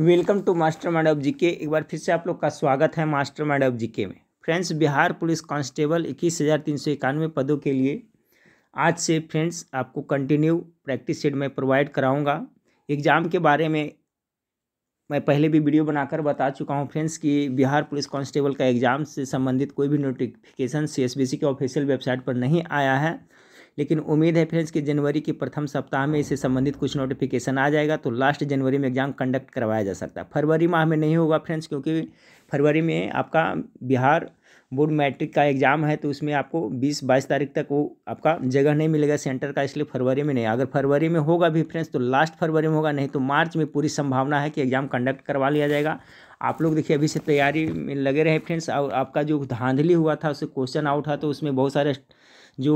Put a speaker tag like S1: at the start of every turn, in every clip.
S1: welcome to master mind of GK एक बार फिर से आप लोग का स्वागत है मास्टर माइंड ऑफ जीके में फ्रेंड्स बिहार पुलिस कांस्टेबल इक्कीस हज़ार तीन सौ इक्यानवे पदों के लिए आज से फ्रेंड्स आपको कंटिन्यू प्रैक्टिस सेट में प्रोवाइड कराऊंगा एग्ज़ाम के बारे में मैं पहले भी वीडियो बनाकर बता चुका हूँ फ्रेंड्स कि बिहार पुलिस कांस्टेबल का एग्ज़ाम से संबंधित कोई भी नोटिफिकेशन सी के ऑफिशियल वेबसाइट पर नहीं आया है लेकिन उम्मीद है फ्रेंड्स कि जनवरी के प्रथम सप्ताह में इससे संबंधित कुछ नोटिफिकेशन आ जाएगा तो लास्ट जनवरी में एग्ज़ाम कंडक्ट करवाया जा सकता है फरवरी माह में नहीं होगा फ्रेंड्स क्योंकि फरवरी में आपका बिहार बोर्ड मैट्रिक का एग्ज़ाम है तो उसमें आपको 20 बाईस तारीख तक वो आपका जगह नहीं मिलेगा सेंटर का इसलिए फरवरी में नहीं अगर फरवरी में होगा भी फ्रेंड्स तो लास्ट फरवरी में होगा नहीं तो मार्च में पूरी संभावना है कि एग्ज़ाम कंडक्ट करवा लिया जाएगा आप लोग देखिए अभी से तैयारी में लगे रहे फ्रेंड्स और आपका जो धांधली हुआ था उससे क्वेश्चन आउट था तो उसमें बहुत सारे जो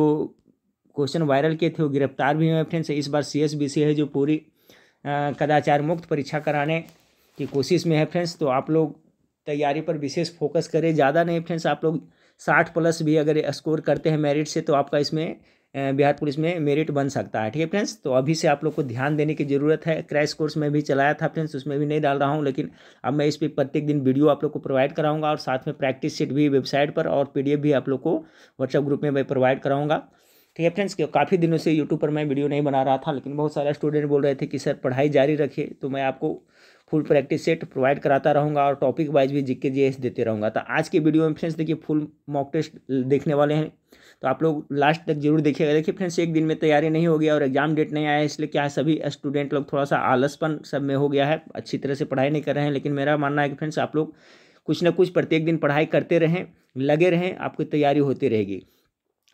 S1: क्वेश्चन वायरल किए थे वो गिरफ्तार भी हुए फ्रेंड्स इस बार सी एस है जो पूरी कदाचार मुक्त परीक्षा कराने की कोशिश में है फ्रेंड्स तो आप लोग तैयारी पर विशेष फोकस करें ज़्यादा नहीं फ्रेंड्स आप लोग साठ प्लस भी अगर स्कोर करते हैं मेरिट से तो आपका इसमें बिहार पुलिस में मेरिट बन सकता है ठीक है फ्रेंड्स तो अभी से आप लोग को ध्यान देने की ज़रूरत है क्रैश कोर्स में भी चलाया था फ्रेंड्स उसमें भी नहीं डाल रहा हूँ लेकिन अब मैं इस पर प्रत्येक दिन वीडियो आप लोग को प्रोवाइड कराऊंगा और साथ में प्रैक्टिस सीट भी वेबसाइट पर और पी भी आप लोग को व्हाट्सअप ग्रुप में मैं प्रोवाइड कराऊँगा ठीक है फ्रेंड्स काफ़ी दिनों से यूट्यूब पर मैं वीडियो नहीं बना रहा था लेकिन बहुत सारे स्टूडेंट बोल रहे थे कि सर पढ़ाई जारी रखिए तो मैं आपको फुल प्रैक्टिस सेट प्रोवाइड कराता रहूँगा और टॉपिक वाइज भी जिक्के जी देते रहूँगा तो आज के वीडियो में फ्रेंड्स देखिए फुल मॉक टेस्ट देखने वाले हैं तो आप लोग लास्ट तक जरूर देखिएगा देखिए फ्रेंड्स एक दिन में तैयारी नहीं होगी और एग्जाम डेट नहीं आया इसलिए क्या है सभी स्टूडेंट लोग थोड़ा सा आलसपन सब में हो गया है अच्छी तरह से पढ़ाई नहीं कर रहे हैं लेकिन मेरा मानना है कि फ्रेंड्स आप लोग कुछ ना कुछ प्रत्येक दिन पढ़ाई करते रहें लगे रहें आपकी तैयारी होती रहेगी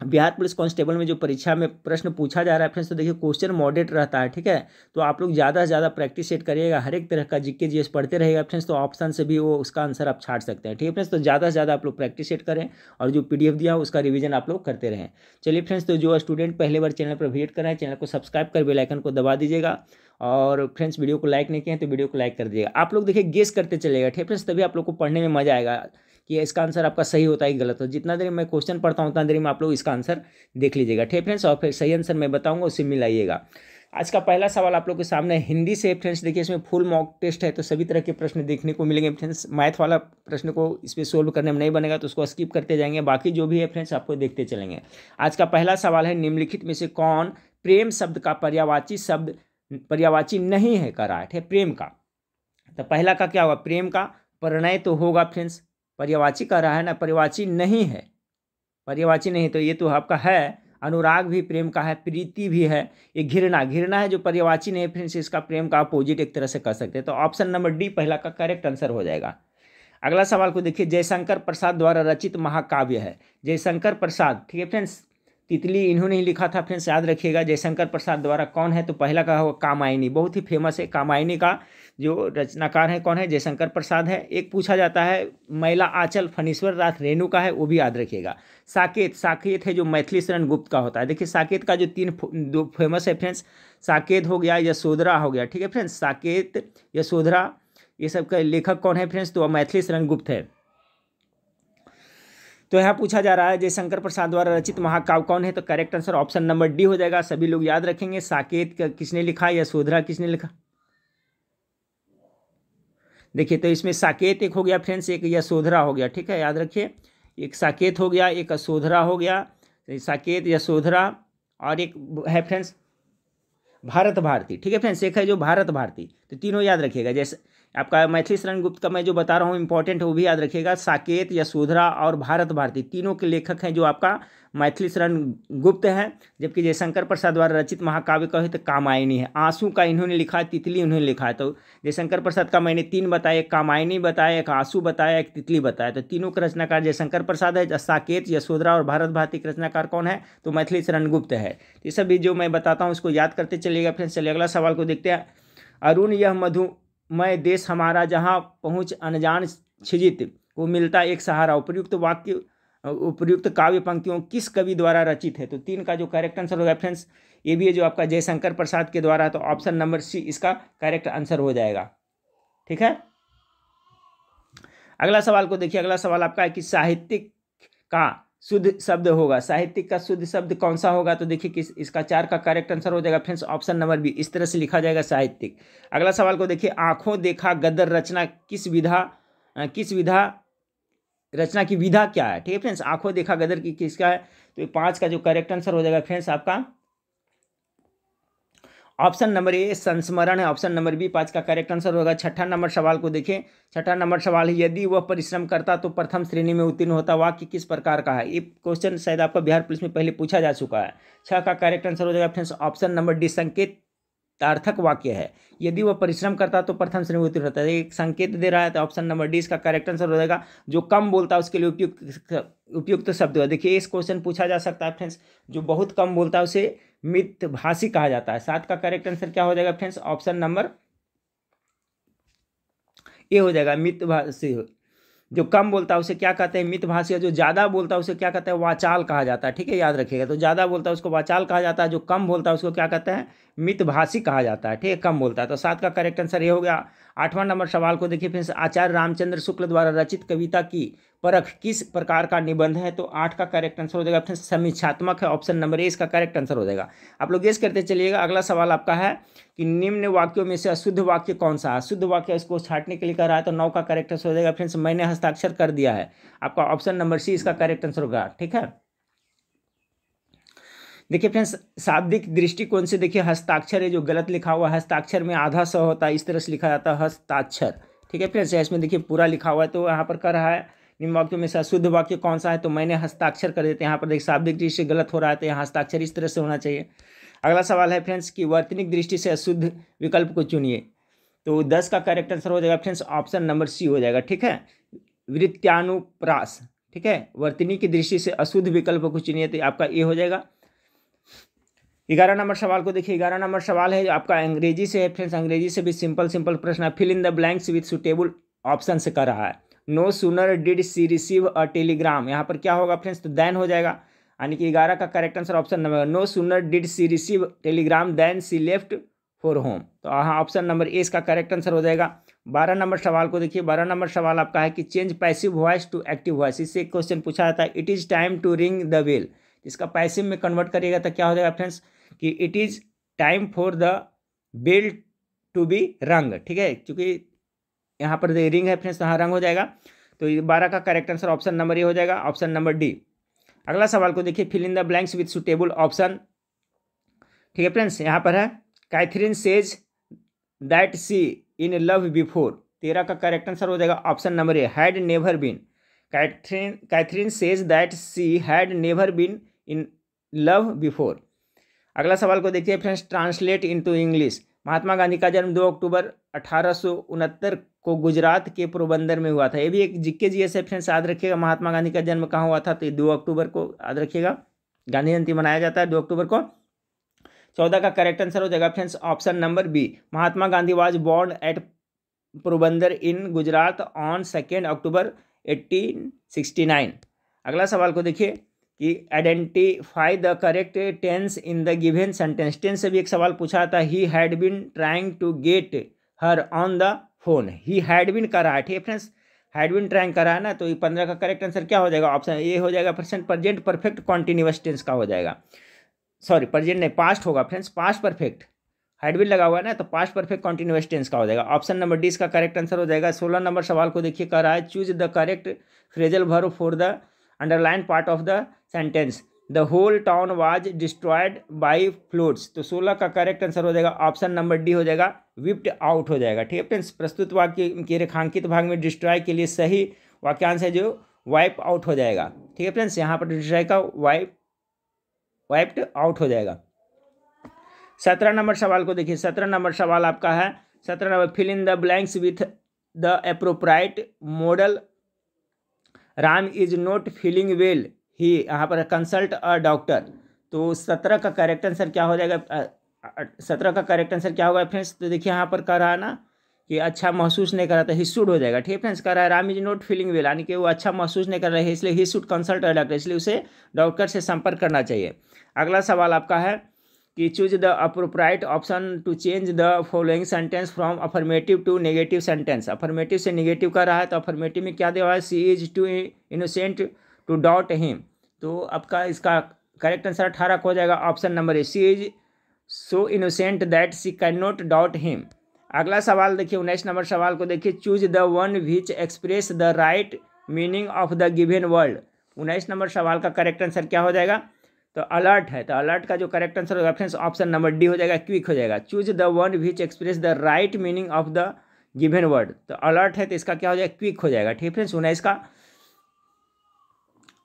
S1: बिहार पुलिस कांस्टेबल में जो परीक्षा में प्रश्न पूछा जा रहा है फ्रेंड्स तो देखिए क्वेश्चन मॉडरेट रहता है ठीक है तो आप लोग ज़्यादा से ज़्यादा प्रैक्टिस सेट करिएगा हर एक तरह का जीके जीएस पढ़ते रहेगा फ्रेंड्स तो ऑप्शन से भी वो उसका आंसर आप छाट सकते हैं ठीक है फ्रेंड्स तो ज़्यादा से ज़्यादा आप लोग प्रैक्टिस सेट करें और जो पी दिया उसका रिविजन आप लोग करते रहें चलिए फ्रेंड्स तो जो स्टूडेंट पहले बार चैनल पर विजिट कर रहे हैं चैनल को सब्सक्राइब कर बेलाइकन को दबा दीजिएगा और फ्रेंड्स वीडियो को लाइक नहीं किया है तो वीडियो को लाइक कर दिएगा आप लोग देखिए गेस करते चलेगा ठीक फ्रेंड्स तभी आप लोग को पढ़ने में मजा आएगा कि इसका आंसर आपका सही होता है गलत हो जितना देर मैं क्वेश्चन पढ़ता हूँ उतना देर में आप लोग इसका आंसर देख लीजिएगा ठीक फ्रेंड्स और फिर सही आंसर मैं बताऊँगा उससे मिलाइएगा आज का पहला सवाल आप लोग के सामने हिंदी से फ्रेंड्स देखिए इसमें फुल मॉक टेस्ट है तो सभी तरह के प्रश्न देखने को मिलेंगे फ्रेंड्स मैथ वाला प्रश्न को इस पर सोल्व करने में नहीं बनेगा तो उसको स्किप करते जाएंगे बाकी जो भी है फ्रेंड्स आपको देखते चलेंगे आज का पहला सवाल है निम्नलिखित में से कौन प्रेम शब्द का पर्यावाची शब्द पर्यावाची नहीं है कराहट है प्रेम का तो पहला का क्या होगा प्रेम का परिणय तो होगा फ्रेंड्स पर्यावाची का रहा है ना पर्यावाची नहीं है पर्यावाची नहीं तो ये तो आपका है अनुराग भी प्रेम का है प्रीति भी है ये घृणा घृणा है जो पर्यावाची नहीं है फ्रेंड्स इसका प्रेम का अपोजिट एक तरह से कर सकते हैं तो ऑप्शन नंबर डी पहला का करेक्ट आंसर हो जाएगा अगला सवाल को देखिए जयशंकर प्रसाद द्वारा रचित महाकाव्य है जयशंकर प्रसाद ठीक है फ्रेंड्स तितली इन्होंने ही लिखा था फ्रेंड्स याद रखिएगा जयशंकर प्रसाद द्वारा कौन है तो पहला का होगा कामायनी बहुत ही फेमस है कामायनी का जो रचनाकार है कौन है जयशंकर प्रसाद है एक पूछा जाता है मैला आंचल फणीश्वर राथ रेणु का है वो भी याद रखिएगा साकेत साकेत है जो मैथिली शरण गुप्त का होता है देखिए साकेत का जो तीन दो फेमस है फ्रेंड्स साकेत हो गया यशोधरा हो गया ठीक है फ्रेंड्स साकेत यशोधरा ये सब का लेखक कौन है फ्रेंड्स तो मैथिली शरण गुप्त है तो यहाँ पूछा जा रहा है जयशंकर प्रसाद द्वारा रचित महाकाव्य कौन है तो correct answer option number D हो जाएगा सभी लोग याद रखेंगे साकेत किसने लिखा या सोधरा किसने लिखा देखिए तो इसमें साकेत एक हो गया फ्रेंड्स एक या सोधरा हो गया ठीक है याद रखिए एक साकेत हो गया एक असोधरा हो गया साकेत या सोधरा और एक है फ्रेंड्स भारत भारती ठीक है फ्रेंड्स एक है जो भारत भारती तो तीनों याद रखिएगा जैसे आपका मैथिली शरण गुप्त का मैं जो बता रहा हूँ इंपॉर्टेंट वो भी याद रखिएगा साकेत यशोधरा और भारत भारती तीनों के लेखक हैं जो आपका मैथिली शरण गुप्त हैं जबकि जयशंकर प्रसाद द्वारा रचित महाकाव्य कहे तो कामायनी है आंसू का इन्होंने लिखा है तितली उन्होंने लिखा है तो जयशंकर प्रसाद का मैंने तीन बताया एक कामायनी बताया एक आंसू बताया एक तितली बताया तो तीनों का रचनाकार जयशंकर प्रसाद है साकेत यशोधरा और भारत भारती के रचनाकार कौन है तो मैथिली शरण गुप्त है ये सभी जो मैं बताता हूँ उसको याद करते चलिएगा फ्रेंड्स चलिए अगला सवाल को देखते हैं अरुण यह मधु मैं देश हमारा जहाँ पहुँच अनजान छिजित को मिलता एक सहारा उपयुक्त वाक्य उपयुक्त काव्य पंक्तियों किस कवि द्वारा रचित है तो तीन का जो करेक्ट आंसर होगा फ्रेंड्स ये भी है जो आपका जयशंकर प्रसाद के द्वारा तो ऑप्शन नंबर सी इसका करेक्ट आंसर हो जाएगा ठीक है अगला सवाल को देखिए अगला सवाल आपका है कि साहित्यिक का शुद्ध शब्द होगा साहित्यिक का शुद्ध शब्द कौन सा होगा तो देखिए किस इसका चार का करेक्ट आंसर हो जाएगा फ्रेंड्स ऑप्शन नंबर बी इस तरह से लिखा जाएगा साहित्यिक अगला सवाल को देखिए आंखों देखा गदर रचना किस विधा किस विधा रचना की विधा क्या है ठीक है फ्रेंड्स आंखों देखा गदर की किसका है तो पाँच का जो करेक्ट आंसर हो जाएगा फ्रेंड्स आपका ऑप्शन नंबर ए संस्मरण है ऑप्शन नंबर बी पाँच का करेक्ट आंसर होगा छठा नंबर सवाल को देखें छठा नंबर सवाल है यदि वह परिश्रम करता तो प्रथम श्रेणी में उत्तीर्ण होता वाक्य किस प्रकार का है ये क्वेश्चन शायद आपका बिहार पुलिस में पहले पूछा जा चुका है छः का करेक्ट आंसर हो जाएगा फ्रेंड्स ऑप्शन नंबर डी संकेत तार्थक वाक्य है यदि वह परिश्रम करता तो प्रथम श्रेणी में उत्तीर्ण होता है एक संकेत दे रहा है तो ऑप्शन नंबर डी इसका करेक्ट आंसर हो जाएगा जो कम बोलता है उसके लिए उपयुक्त उपयुक्त शब्द होगा देखिए इस क्वेश्चन पूछा जा सकता है फ्रेंड्स जो बहुत कम बोलता है उसे मितभाषी कहा जाता है सात का करेक्ट आंसर क्या हो जाएगा फ्रेंड्स ऑप्शन नंबर ए हो जाएगा मितभाषी जो कम बोलता है उसे क्या कहते हैं मितभाषी और जो ज़्यादा बोलता है उसे क्या कहते हैं वाचाल कहा जाता है ठीक है याद रखिएगा तो ज़्यादा बोलता है उसको वाचाल कहा जाता है जो कम बोलता है उसको क्या कहते हैं मितभाषी कहा जाता है ठीक है कम बोलता है तो सात का करेक्ट आंसर ये हो गया आठवां नंबर सवाल को देखिए फिर आचार्य रामचंद्र शुक्ल द्वारा रचित कविता की परख किस प्रकार का निबंध है तो आठ का करेक्ट आंसर हो जाएगा ऑप्शन समीक्षात्मक है ऑप्शन नंबर ए इसका करेक्ट आंसर हो जाएगा आप लोग गेस करते चलिएगा अगला सवाल आपका है कि निम्न वाक्यों में से अशुद्ध वाक्य कौन सा है अशुद्ध वाक्य इसको छाटने के लिए कर रहा है तो नौ का करेक्ट आंसर हो जाएगा फ्रेंड्स मैंने हस्ताक्षर कर दिया है आपका ऑप्शन नंबर सी इसका करेक्ट आंसर होगा ठीक है देखिए फ्रेंड्स शाब्दिक दृष्टिकोण से देखिए हस्ताक्षर है जो गलत लिखा हुआ है हस्ताक्षर में आधा स होता है इस तरह से लिखा जाता है हस्ताक्षर ठीक है फ्रेंड्स इसमें देखिए पूरा लिखा हुआ है तो यहाँ पर कह रहा है निम्न वाक्यों में से अशुद्ध वाक्य कौन सा है तो मैंने हस्ताक्षर कर देते हैं यहाँ पर देखिए शाब्दिक दृष्टि गलत हो रहा है तो यहाँ हस्ताक्षर इस तरह से होना चाहिए अगला सवाल है फ्रेंड्स कि वर्तनिक दृष्टि से अशुद्ध विकल्प को चुनिए तो दस का करेक्ट आंसर हो जाएगा फ्रेंड्स ऑप्शन नंबर सी हो जाएगा ठीक है वृत्यानुप्रास ठीक है वर्तनी की दृष्टि से अशुद्ध विकल्प को चुनिए तो आपका ए हो जाएगा ग्यारह नंबर सवाल को देखिए ग्यारह नंबर सवाल है आपका अंग्रेजी से है फ्रेंड्स अंग्रेजी से भी सिंपल सिंपल प्रश्न है fill in the blanks with suitable option से कर रहा है no sooner did she receive a telegram यहाँ पर क्या होगा फ्रेंड्स तो दैन हो जाएगा यानी कि ग्यारह का correct answer option number no sooner did she receive telegram than she left for home तो हाँ ऑप्शन नंबर ए इसका करेक्ट आंसर हो जाएगा बारह नंबर सवाल को देखिए बारह नंबर सवाल आपका है कि change passive voice to active voice इससे एक क्वेश्चन पूछा जाता है it is time to ring the bell इसका पैसिव में कन्वर्ट करिएगा तो क्या हो जाएगा फ्रेंड्स कि it is time for the bell to be rung ठीक है क्योंकि यहाँ पर रिंग है फ्रेंड्स तो रंग हो जाएगा तो बारह का correct answer option number A हो जाएगा ऑप्शन नंबर डी अगला सवाल को देखिए fill in the blanks with suitable option ठीक है फ्रेंड्स यहाँ पर है Catherine says that she in love before तेरह का करेक्ट आंसर हो जाएगा option number A had never been Catherine Catherine says that she had never been in love before अगला सवाल को देखिए फ्रेंड्स ट्रांसलेट इनटू इंग्लिश महात्मा गांधी का जन्म 2 अक्टूबर अठारह को गुजरात के पोरबंदर में हुआ था ये भी एक जिक्के जी ऐसे फ्रेंड्स याद रखिएगा महात्मा गांधी का जन्म कहाँ हुआ था तो ये दो अक्टूबर को याद रखिएगा गांधी जयंती मनाया जाता है दो अक्टूबर को चौदह का करेक्ट आंसर हो जाएगा friends option number B Mahatma Gandhi was born at Porbandar in Gujarat on second October eighteen sixty nine अगला सवाल को देखिए कि identify the correct tense in the given sentence tense से भी एक सवाल पूछा था he had been trying to get her on the phone he had been करा है ठीक है फ्रेंड्स हैड बिन ट्राइंग करा है ना तो ये पंद्रह का करेक्ट आंसर क्या हो जाएगा ऑप्शन ए हो जाएगा present present perfect continuous tense का हो जाएगा सॉरी प्रजेंट नहीं पास्ट होगा friends past perfect had been लगा हुआ है ना तो पास्ट परफेक्ट कॉन्टिन्यूस टेंस का हो जाएगा ऑप्शन नंबर डी इसका करेक्ट आंसर हो जाएगा सोलह नंबर सवाल को देखिए कर रहा है choose the correct phrasal verb for the underlined part of the sentence the whole town was destroyed by floods तो सोलह का करेक्ट आंसर हो जाएगा ऑप्शन नंबर डी हो जाएगा विप्ड आउट हो जाएगा ठीक है फ्रेंड्स प्रस्तुत वाक्य के रेखांकित भाग में डिस्ट्रॉय के लिए सही वाक्यांश है जो वाइप आउट हो जाएगा ठीक है फ्रेंड्स यहाँ पर डिस्ट्रॉय का वाइप वाइप्ड आउट हो जाएगा सत्रह नंबर सवाल को देखिए सत्रह नंबर सवाल आपका है सत्रह number fill in the blanks with the appropriate modal Ram is not feeling well he यहाँ पर कंसल्ट अ डॉक्टर तो सत्रह का करेक्ट आंसर क्या हो जाएगा सत्रह का करेक्ट आंसर क्या होगा फ्रेंड्स तो देखिए यहाँ पर कह रहा ना कि अच्छा महसूस नहीं कर रहा था तो ही हो जाएगा ठीक है फ्रेंड्स कह रहा है Ram is not feeling well यानी कि वो अच्छा महसूस नहीं कर रहे है इसलिए he should consult a doctor इसलिए उसे डॉक्टर से संपर्क करना चाहिए अगला सवाल आपका है कि choose the appropriate option to change the following sentence from affirmative to negative sentence affirmative से नेगेटिव कर रहा है तो अफर्मेटिव में क्या दे हुआ है she is too innocent to doubt him तो आपका इसका करेक्ट आंसर अठारह हो जाएगा option number A she is so innocent that she can not doubt him अगला सवाल देखिए उन्नीस नंबर सवाल को देखिए choose the one which express the right meaning of the given word उन्नीस नंबर सवाल का करेक्ट आंसर क्या हो जाएगा तो अलर्ट है तो अलर्ट का जो करेक्ट आंसर होगा फ्रेंड्स ऑप्शन नंबर डी हो जाएगा क्विक हो जाएगा choose the one which express the right meaning of the given word तो अलर्ट है तो इसका क्या हो जाएगा क्विक हो जाएगा ठीक है फ्रेंड्स उन्नीस का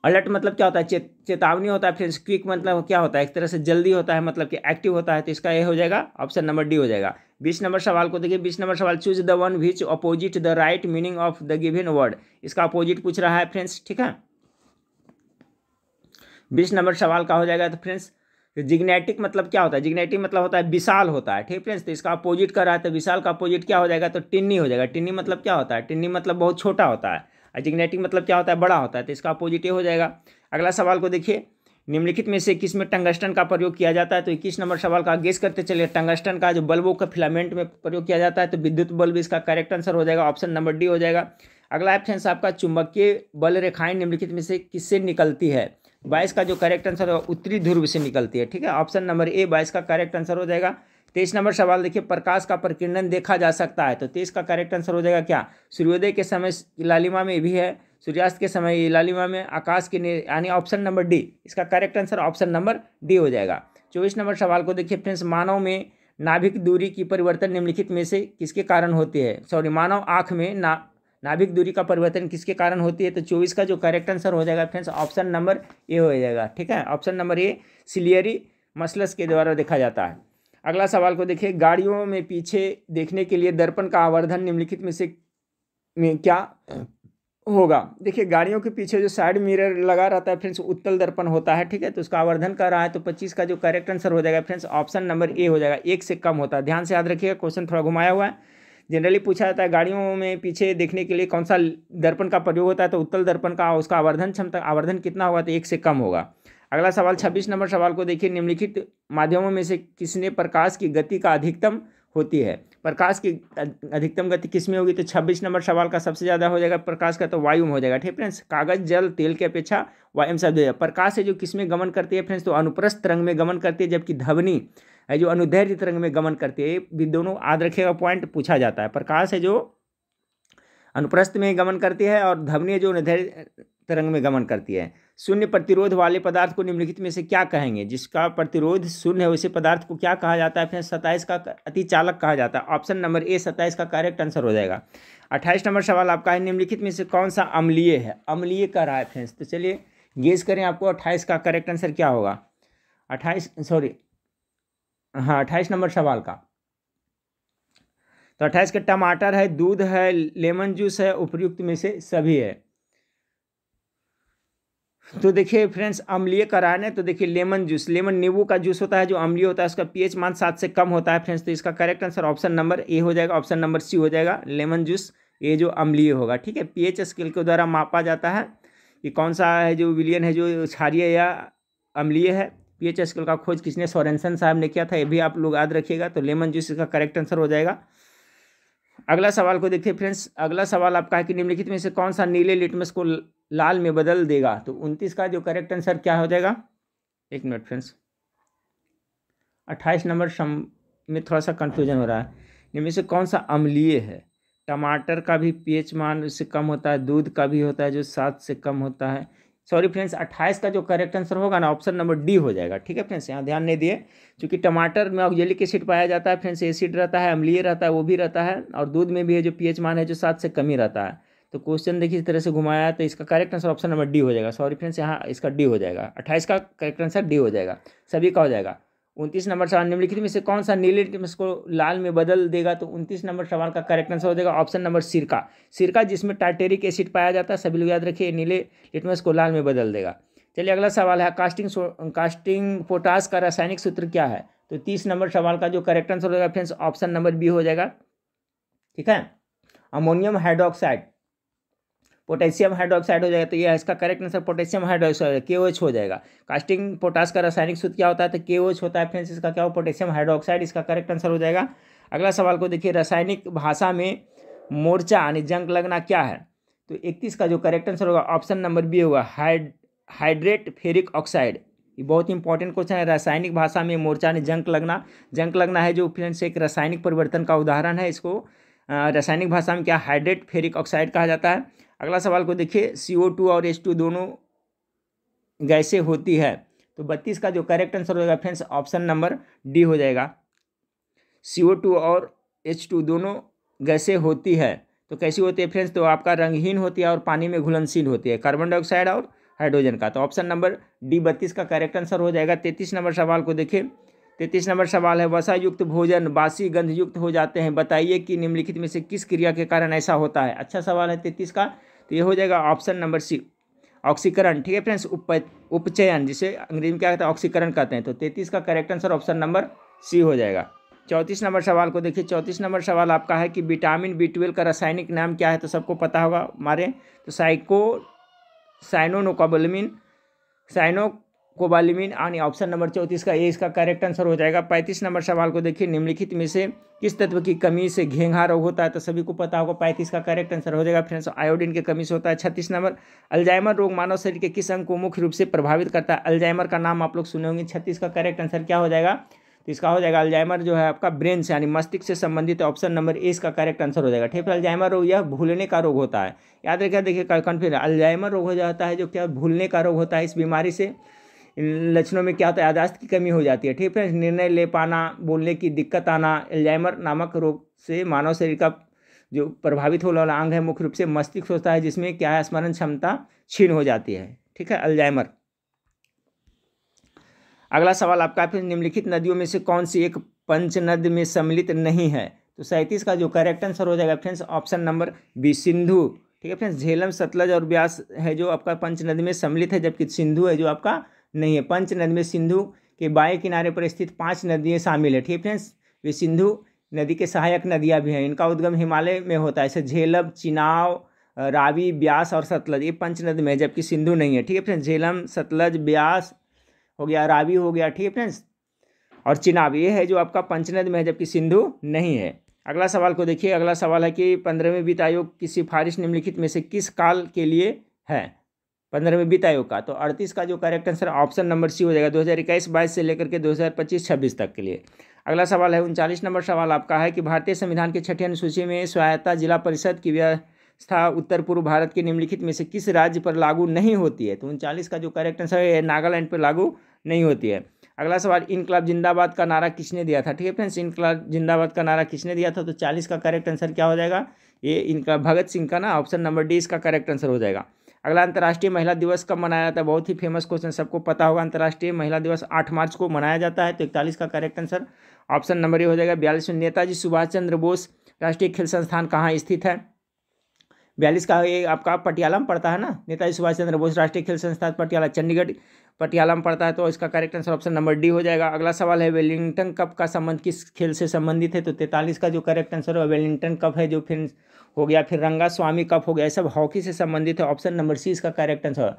S1: अलर्ट मतलब क्या होता है चेत, चेतावनी होता है फ्रेंड्स क्विक मतलब क्या होता है एक तरह से जल्दी होता है मतलब कि एक्टिव होता है तो इसका ये हो जाएगा ऑप्शन नंबर डी हो जाएगा बीस नंबर सवाल को देखिए बीस नंबर सवाल choose the one which opposite the right meaning of the given word इसका अपोजिट पूछ रहा है फ्रेंड्स ठीक है बीस नंबर सवाल का हो जाएगा तो फ्रेंड्स जिग्नेटिक मतलब क्या होता है जिग्नेटिक मतलब होता है विशाल होता है ठीक फ्रेंड्स तो इसका अपोजिट कर रहा है तो विशाल का अपोजिट क्या हो जाएगा तो टिन्नी हो जाएगा टिन्नी मतलब क्या होता है टिन्नी मतलब बहुत छोटा होता है जिग्नेटिक मतलब क्या होता है बड़ा होता है तो इसका अपोजिट हो जाएगा अगला सवाल को देखिए निम्नलिखित में से किस में टंगस्टन का प्रयोग किया जाता है तो इक्कीस नंबर सवाल का गेस करते चले टंगस्टन का जो बल्बों का फिलामेंट में प्रयोग किया जाता है तो विद्युत बल्ब इसका करेक्ट आंसर हो जाएगा ऑप्शन नंबर डी हो जाएगा अगला ऑप्शन आपका चुंबकीय बल रेखाएं निम्नलिखित में से किससे निकलती है बाईस का जो करेक्ट आंसर है उत्तरी ध्रुव से निकलती है ठीक है ऑप्शन नंबर ए बाईस का करेक्ट आंसर हो जाएगा तेईस नंबर सवाल देखिए प्रकाश का प्रकीर्णन देखा जा सकता है तो तेईस का करेक्ट आंसर हो जाएगा क्या सूर्योदय के समय लालिमा में भी है सूर्यास्त के समय लालिमा में आकाश के यानी ऑप्शन नंबर डी इसका correct answer option number D हो जाएगा चौबीस नंबर सवाल को देखिए फ्रेंड्स मानव में नाभिक दूरी की परिवर्तन निम्नलिखित में से किसके कारण होती है सॉरी मानव आँख में ना नाभिक दूरी का परिवर्तन किसके कारण होती है तो चौबीस का जो करेक्ट आंसर हो जाएगा फ्रेंड्स ऑप्शन नंबर ए हो जाएगा ठीक है option number A ciliary muscles के द्वारा देखा जाता है अगला सवाल को देखिए गाड़ियों में पीछे देखने के लिए दर्पण का आवर्धन निम्नलिखित में से में क्या होगा देखिए गाड़ियों के पीछे जो साइड मिरर लगा रहता है फ्रेंड्स उत्तल दर्पण होता है ठीक है तो उसका आवर्धन कर रहा है तो 25 का जो करेक्ट आंसर हो जाएगा फ्रेंड्स ऑप्शन नंबर ए हो जाएगा एक से कम होता है ध्यान से याद रखिएगा क्वेश्चन थोड़ा घुमाया हुआ है जनरली पूछा जाता है गाड़ियों में पीछे देखने के लिए कौन सा दर्पण का प्रयोग होता है तो उत्तल दर्पण का उसका आवर्धन क्षमता आवर्धन कितना होगा तो एक से कम होगा अगला सवाल 26 नंबर सवाल को देखिए निम्नलिखित माध्यमों में से किसने प्रकाश की गति का अधिकतम होती है प्रकाश की अधिकतम गति किसमें होगी तो 26 नंबर सवाल का सबसे ज़्यादा हो जाएगा प्रकाश का तो वायु में हो जाएगा ठीक फ्रेंड्स कागज जल तेल की अपेक्षा वायु में शब्द हो जाएगा प्रकाश है जो किसमें गमन करती है फ्रेंड्स तो अनुप्रस्थ तरंग में गमन करती है जबकि धवनी है जो अनुदैर्य तरंग में गमन करती है ये दोनों याद रखेगा पॉइंट पूछा जाता है प्रकाश है जो अनुप्रस्थ में गमन करती है और धवनी जो निर्धारित तरंग में गमन करती है शून्य प्रतिरोध वाले पदार्थ को निम्नलिखित में से क्या कहेंगे जिसका प्रतिरोध शून्य है उसे पदार्थ को क्या कहा जाता है फिर सत्ताईस का अति चालक कहा जाता है ऑप्शन नंबर ए सत्ताईस का करेक्ट आंसर हो जाएगा अट्ठाईस नंबर सवाल आपका है निम्नलिखित में से कौन सा अम्लीय है अम्लीय कह रहा है फ्रेंड्स तो चलिए गेज करें आपको अट्ठाईस का करेक्ट आंसर क्या होगा अट्ठाईस सॉरी हाँ अट्ठाईस नंबर सवाल का तो अट्ठाईस का टमाटर है दूध है लेमन जूस है उपयुक्त में से सभी है तो देखिए फ्रेंड्स अम्लीय कराने तो देखिए लेमन जूस लेमन नींबू का जूस होता है जो अम्लीय होता है उसका पीएच मान सात से कम होता है फ्रेंड्स तो इसका correct answer option number A हो जाएगा ऑप्शन नंबर सी हो जाएगा लेमन जूस ये जो अम्लीय होगा ठीक है पीएच स्केल के द्वारा मापा जाता है कि कौन सा है जो विलियन है जो क्षारिय या अम्लीय है एच स्केल का खोज किसने सोरेंसन साहब ने किया था ये भी आप लोग याद रखिएगा तो लेमन जूस इसका करेक्ट आंसर हो जाएगा अगला सवाल को देखिए फ्रेंड्स अगला सवाल आपका है कि निम्नलिखित में से कौन सा नीले लिटमस को लाल में बदल देगा तो उनतीस का जो करेक्ट आंसर क्या हो जाएगा एक मिनट फ्रेंड्स अट्ठाईस नंबर सम में थोड़ा सा कन्फ्यूजन हो रहा है इनमें से कौन सा अम्लीय है टमाटर का भी पीएच मान उससे कम होता है दूध का भी होता है जो सात से कम होता है सॉरी फ्रेंड्स अट्ठाईस का जो करेक्ट आंसर होगा ना ऑप्शन नंबर डी हो जाएगा ठीक है फ्रेंड्स यहाँ ध्यान नहीं दिए क्योंकि टमाटर में ऑक्जेलिक एसिड पाया जाता है फ्रेंड्स एसिड रहता है अम्लीय रहता है वो भी रहता है और दूध में भी है जो पीएच मान है जो सात से कम ही रहता है तो क्वेश्चन देखिए इस तरह से घुमाया तो इसका correct answer option number D हो जाएगा सॉरी फ्रेंड्स यहाँ इसका डी हो जाएगा अट्ठाईस का करेक्ट आंसर डी हो जाएगा सभी का हो जाएगा उनतीस नंबर सवाल निम्नलिखित में से कौन सा नीले में इसको लाल में बदल देगा तो उनतीस नंबर सवाल का करेक्ट आंसर हो जाएगा ऑप्शन नंबर सिरका सिरका जिसमें टाइटेरिक एसिड पाया जाता है सभी लोग याद रखिए नीले लिटमस को लाल में बदल देगा चलिए अगला सवाल है कास्टिंग कास्टिंग पोटास का रासायनिक सूत्र क्या है तो तीस नंबर सवाल का जो करेक्ट आंसर हो जाएगा फ्रेंड्स ऑप्शन नंबर बी हो जाएगा ठीक है अमोनियम हाइड्रोक्साइड पोटेशियम हाइड्रोक्साइड हो जाएगा तो यह इसका करेक्ट आंसर पोटेशियम हाइड्रोक्साइड के हो जाएगा कास्टिंग पोटास का रासायनिक सूत्र क्या होता है तो के होता है फ्रेंड्स इसका क्या हो पोटेशियम हाइड्रोक्साइड इसका करेक्ट आंसर हो जाएगा अगला सवाल को देखिए रासायनिक भाषा में मोर्चा यानी जंग लगना क्या है तो इकतीस का जो करेक्ट आंसर होगा ऑप्शन नंबर बी होगा हाइड हाइड्रेट फेरिक ऑक्साइड ये बहुत ही इंपॉर्टेंट क्वेश्चन है रासायनिक भाषा में मोर्चा ने जंक लगना जंक लगना है जो फ्रेंड्स एक रासायनिक परिवर्तन का उदाहरण है इसको रासायनिक भाषा में क्या हाइड्रेट फेरिक ऑक्साइड कहा जाता है अगला सवाल को देखिए सी ओ टू और एच टू दोनों गैसें होती है तो बत्तीस का जो करेक्ट आंसर होगा फ्रेंड्स ऑप्शन नंबर डी हो जाएगा सी ओ टू और एच टू दोनों गैसें होती है तो कैसी होती है फ्रेंड्स तो आपका रंगहीन होती है और पानी में घुलनशील होती है कार्बन डाइऑक्साइड और हाइड्रोजन का तो ऑप्शन नंबर डी बत्तीस का करेक्ट आंसर हो जाएगा तैंतीस नंबर सवाल को देखें तैंतीस नंबर सवाल है वसा युक्त भोजन बासी गंधयुक्त हो जाते हैं बताइए कि निम्नलिखित में से किस क्रिया के कारण ऐसा होता है अच्छा सवाल है तैंतीस का तो ये हो जाएगा ऑप्शन नंबर सी ऑक्सीकरण ठीक है फ्रेंड्स उप उपचयन जिसे अंग्रेजी में क्या कहते हैं ऑक्सीकरण कहते हैं तो तैतीस का correct answer option number C हो जाएगा चौंतीस नंबर सवाल को देखिए चौंतीस नंबर सवाल आपका है कि विटामिन बी ट्वेल्व का रासायनिक नाम क्या है तो सबको पता होगा हमारे तो साइको साइनोनोकोबलमिन साइनो कोबालिमिन यानी ऑप्शन नंबर चौंतीस का ए इसका करेक्ट आंसर हो जाएगा पैंतीस नंबर सवाल को देखिए निम्नलिखित में से किस तत्व की कमी से घेंघा रोग होता है तो सभी को पता होगा पैंतीस का करेक्ट आंसर हो जाएगा फ्रेंड्स आयोडीन की कमी से होता है छत्तीस नंबर अल्जाइमर रोग मानव शरीर के किस अंग को मुख्य रूप से प्रभावित करता है अल्जाइमर का नाम आप लोग सुने होंगे छत्तीस का करेक्ट आंसर क्या हो जाएगा तो इसका हो जाएगा अल्जाइमर जो है आपका ब्रेन से यानी मस्तिष्क से संबंधित ऑप्शन नंबर ए इसका करेक्ट आंसर हो जाएगा ठीक है अल्जाइमर रोग यह भूलने का रोग होता है याद रखिए देखिए कन्फ्यूज अल्जाइमर रोग हो जाता है जो क्या भूलने का रोग होता है इस बीमारी से लक्षणों में क्या होता है यादाश्त की कमी हो जाती है ठीक है निर्णय ले पाना बोलने की दिक्कत आना एल्जाइमर नामक रोग से मानव शरीर का जो प्रभावित होने वाला अंग है मुख्य रूप से मस्तिष्क होता है जिसमें क्या है स्मरण क्षमता क्षीण हो जाती है ठीक है अल्जाइमर अगला सवाल आपका फिर निम्नलिखित नदियों में से कौन सी एक पंच नद में सम्मिलित नहीं है तो सैंतीस का जो करेक्ट आंसर हो जाएगा friends option number B Sindhu ठीक है फ्रेंड्स झेलम सतलज और ब्यास है जो आपका पंच नद में सम्मिलित है जबकि सिंधु है जो आपका नहीं है पंच नदी में सिंधु के बाएँ किनारे पर स्थित पांच नदियाँ शामिल है ठीक है फ्रेंड्स वे सिंधु नदी के सहायक नदियाँ भी हैं इनका उद्गम हिमालय में होता है जैसे झेलम चिनाव रावी ब्यास और सतलज ये पंच नदी में है जबकि सिंधु नहीं है ठीक है फ्रेंड्स झेलम सतलज ब्यास हो गया रावी हो गया ठीक है फ्रेंड्स और चिनाव ये है जो आपका पंचनद में है जबकि सिंधु नहीं है अगला सवाल को देखिए अगला सवाल है कि पंद्रहवें वित्त आयोग की सिफारिश निम्नलिखित में से किस काल के लिए है पंद्रह में बितायु का तो अड़तीस का जो correct answer option number C हो जाएगा दो हज़ार इक्कीस बाईस से लेकर के दो हज़ार पच्चीस छब्बीस तक के लिए अगला सवाल है उनचालीस नंबर सवाल आपका है कि भारतीय संविधान के छठी अनुसूची में स्वायत्ता जिला परिषद की व्यवस्था उत्तर पूर्व भारत के निम्नलिखित में से किस राज्य पर लागू नहीं होती है तो उनचालीस का जो करेक्ट आंसर है नागालैंड पर लागू नहीं होती है अगला सवाल इनकलाब जिंदाबाद का नारा किसने दिया था ठीक है फ्रेंड्स इनकलाब जिंदाबाद का नारा किसने दिया था तो चालीस का करेक्ट आंसर क्या हो जाएगा ये इनका भगत सिंह का ना ऑप्शन नंबर डी इसका करेक्ट आंसर हो जाएगा अगला अंतर्राष्ट्रीय महिला दिवस कब मनाया जाता है बहुत ही फेमस क्वेश्चन सबको पता होगा अंतर्राष्ट्रीय महिला दिवस आठ मार्च को मनाया जाता है तो इकतालीस का करेक्ट आंसर ऑप्शन नंबर ये हो जाएगा बयालीस में नेताजी सुभाष चंद्र बोस राष्ट्रीय खेल संस्थान कहाँ स्थित है बयालीस का ये आपका पटियाला में पड़ता है ना नेताजी सुभाष चंद्र बोस राष्ट्रीय खेल संस्थान पटियाला चंडीगढ़ पटियाला में पड़ता है तो इसका correct answer option number D हो जाएगा अगला सवाल है वेलिंगटन कप का संबंध किस खेल से संबंधित है तो तैंतालीस का जो करेक्ट आंसर है वेलिंगटन कप है जो फिर हो गया फिर रंगा स्वामी कप हो गया सब हॉकी से संबंधित है ऑप्शन नंबर सी इसका करेक्ट आंसर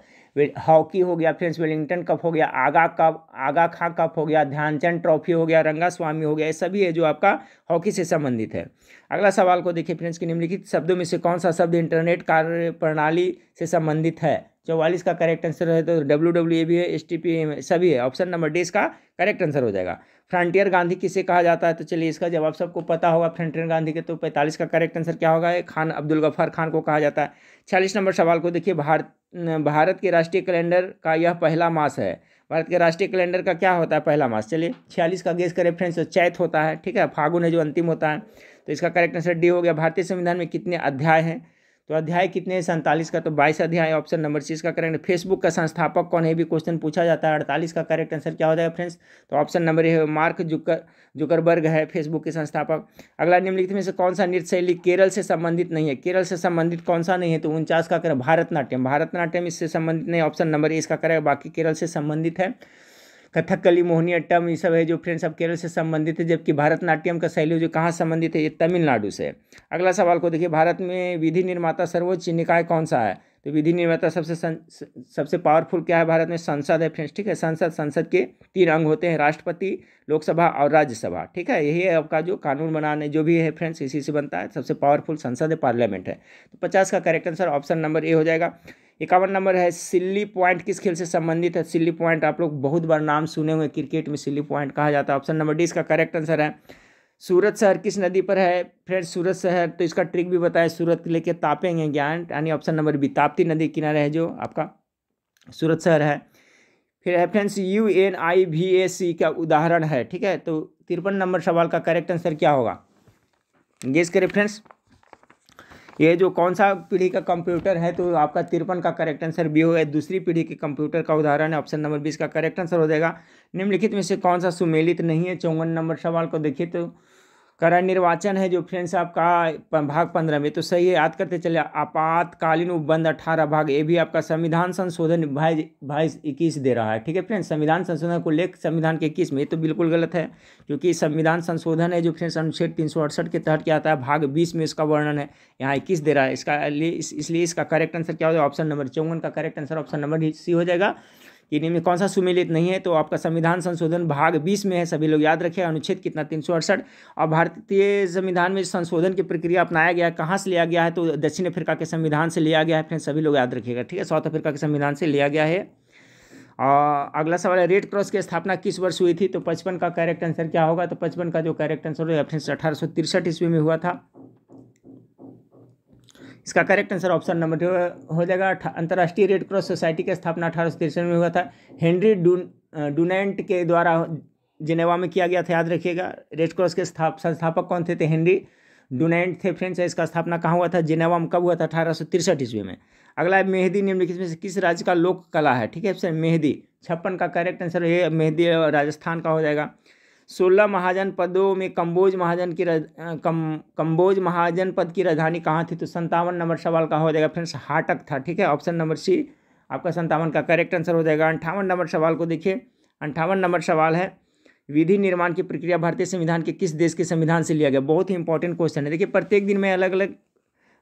S1: हॉकी हो गया फ्रेंड्स वेलिंगटन कप हो गया आगा कप आगा खा कप हो गया ध्यानचंद ट्रॉफी हो गया रंगा स्वामी हो गया ये सभी है जो आपका हॉकी से संबंधित है अगला सवाल को देखिए फ्रेंड्स की निम्नलिखित शब्दों में से कौन सा शब्द इंटरनेट कार्य प्रणाली से संबंधित है चौवालीस का करेक्ट आंसर है तो डब्ल्यू डब्ल्यू ए भी है एस टी पी एम सभी है ऑप्शन नंबर डी इसका करेक्ट आंसर हो जाएगा फ्रंटियर गांधी किसे कहा जाता है तो चलिए इसका जवाब सबको पता होगा फ्रंटियर गांधी के तो पैंतालीस का करेक्ट आंसर क्या होगा खान अब्दुल गफ्फार खान को कहा जाता है छियालीस नंबर सवाल को देखिए भारत भारत के राष्ट्रीय कैलेंडर का यह पहला मास है भारत के राष्ट्रीय कैलेंडर का क्या होता है पहला मास चलिए छियालीस का गेस करें फ्रेंड्स तो चैत होता है ठीक है फागुन है जो अंतिम होता है तो इसका करेक्ट आंसर डी हो गया भारतीय संविधान में कितने अध्याय हैं तो अध्याय कितने हैं सैंतालीस का तो बाईस अध्याय ऑप्शन नंबर सी का करेंट फेसबुक का संस्थापक कौन है भी क्वेश्चन पूछा जाता है अड़तालीस का करेक्ट आंसर क्या हो जाएगा फ्रेंड्स तो ऑप्शन नंबर है मार्क जुकर जुकरबर्ग है फेसबुक के संस्थापक अगला निम्नलिखित में से कौन सा नृत्य शैली केरल से संबंधित नहीं है केरल से संबंधित कौन सा नहीं है तो उनचास का करें भारतनाट्यम भारतनाट्यम इससे संबंधित नहीं ऑप्शन नंबर ए इसका करेगा बाकी केरल से संबंधित है कथकली अट्टम ये सब है जो फ्रेंड्स अब केरल से संबंधित है जबकि भारतनाट्यम का शैली जो कहाँ संबंधित है ये तमिलनाडु से अगला सवाल को देखिए भारत में विधि निर्माता सर्वोच्च निकाय कौन सा है तो विधि निर्माता सबसे सबसे पावरफुल क्या है भारत में संसद है फ्रेंड्स ठीक है संसद संसद के तीन अंग होते हैं राष्ट्रपति लोकसभा और राज्यसभा ठीक है यही है आपका जो कानून बनाने जो भी है फ्रेंड्स इसी से बनता है सबसे पावरफुल संसद है पार्लियामेंट है तो पचास का correct answer option number A हो जाएगा इक्यावन नंबर है सिल्ली पॉइंट किस खेल से संबंधित है सिल्ली पॉइंट आप लोग बहुत बार नाम सुने हुए क्रिकेट में सिल्ली पॉइंट कहा जाता है ऑप्शन नंबर डी इसका करेक्ट आंसर है सूरत शहर किस नदी पर है फ्रेंड सूरत शहर तो इसका ट्रिक भी बताया सूरत लेके तापेंगे ज्ञान यानी ऑप्शन नंबर बी ताप्ती नदी किनारे है जो आपका सूरत शहर है फिर है friends U N I V A C का उदाहरण है ठीक है तो तिरपन नंबर सवाल का करेक्ट आंसर क्या होगा गेस करें फ्रेंड्स ये जो कौन सा पीढ़ी का कंप्यूटर है तो आपका तिरपन का करेक्ट आंसर बी होगा दूसरी पीढ़ी के कंप्यूटर का उदाहरण है ऑप्शन नंबर बीस का करेक्ट आंसर हो जाएगा निम्नलिखित में से कौन सा सुमेलित नहीं है चौवन नंबर सवाल को देखिए तो करा निर्वाचन है जो फ्रेंड्स आपका भाग पंद्रह में तो सही है याद करते चले आपातकालीन उपबंध अठारह भाग ये भी आपका संविधान संशोधन भाई बाईस इक्कीस दे रहा है ठीक है फ्रेंड्स संविधान संशोधन को लेकर संविधान के इक्कीस में ये तो बिल्कुल गलत है क्योंकि संविधान संशोधन है जो फ्रेंड्स अनुच्छेद तीन के तहत क्या आता है भाग बीस में इसका वर्णन है यहाँ इक्कीस दे रहा है इसका इसलिए इसका करेक्ट आंसर क्या हो जाएगा ऑप्शन नंबर चौवन का correct answer option number C हो जाएगा कि इनमें कौन सा सुमेलित नहीं है तो आपका संविधान संशोधन भाग बीस में है सभी लोग याद रखें अनुच्छेद कितना तीन और भारतीय संविधान में संशोधन की प्रक्रिया अपनाया गया है कहाँ से लिया गया है तो दक्षिण अफ्रीका के संविधान से लिया गया है फ्रेंड सभी लोग याद रखिएगा ठीक है साउथ अफ्रीका के संविधान से लिया गया है और अगला सवाल है रेड क्रॉस की स्थापना किस वर्ष हुई थी तो पचपन का करेक्ट आंसर क्या होगा तो पचपन का जो करेक्ट आंसर होगा फ्रेंड्स अठारह सौ ईस्वी में हुआ था इसका correct answer option number two हो जाएगा अंतर्राष्ट्रीय रेड क्रॉस सोसाइटी की स्थापना अठारह में हुआ था हेनरी डून डूनेंट के द्वारा जिनेवा में किया गया था याद रखिएगा रेड क्रॉस के स्थाप संस्थापक कौन थे थे हेनरी डोनेंट थे फ्रेंड्स इसका स्थापना कहाँ हुआ था जिनेवा में कब हुआ था अठारह सौ तिरसठ ईस्वी में अगला है मेहदी निम्नलिखित में से किस राज्य का लोक कला है ठीक है सर मेहदी छप्पन का करेक्ट आंसर ये मेहदी राजस्थान का हो जाएगा सोलह महाजन पदों में कंबोज महाजन की रज, कम कंबोज महाजन पद की राजधानी कहाँ थी तो संतावन नंबर सवाल का हो जाएगा फ्रेंड्स हाटक था ठीक है ऑप्शन नंबर सी आपका संतावन का करेक्ट आंसर हो जाएगा अंठावन नंबर सवाल को देखिए अंठावन नंबर सवाल है विधि निर्माण की प्रक्रिया भारतीय संविधान के किस देश के संविधान से लिया गया बहुत ही इंपॉर्टेंट क्वेश्चन है देखिए प्रत्येक दिन मैं अलग अलग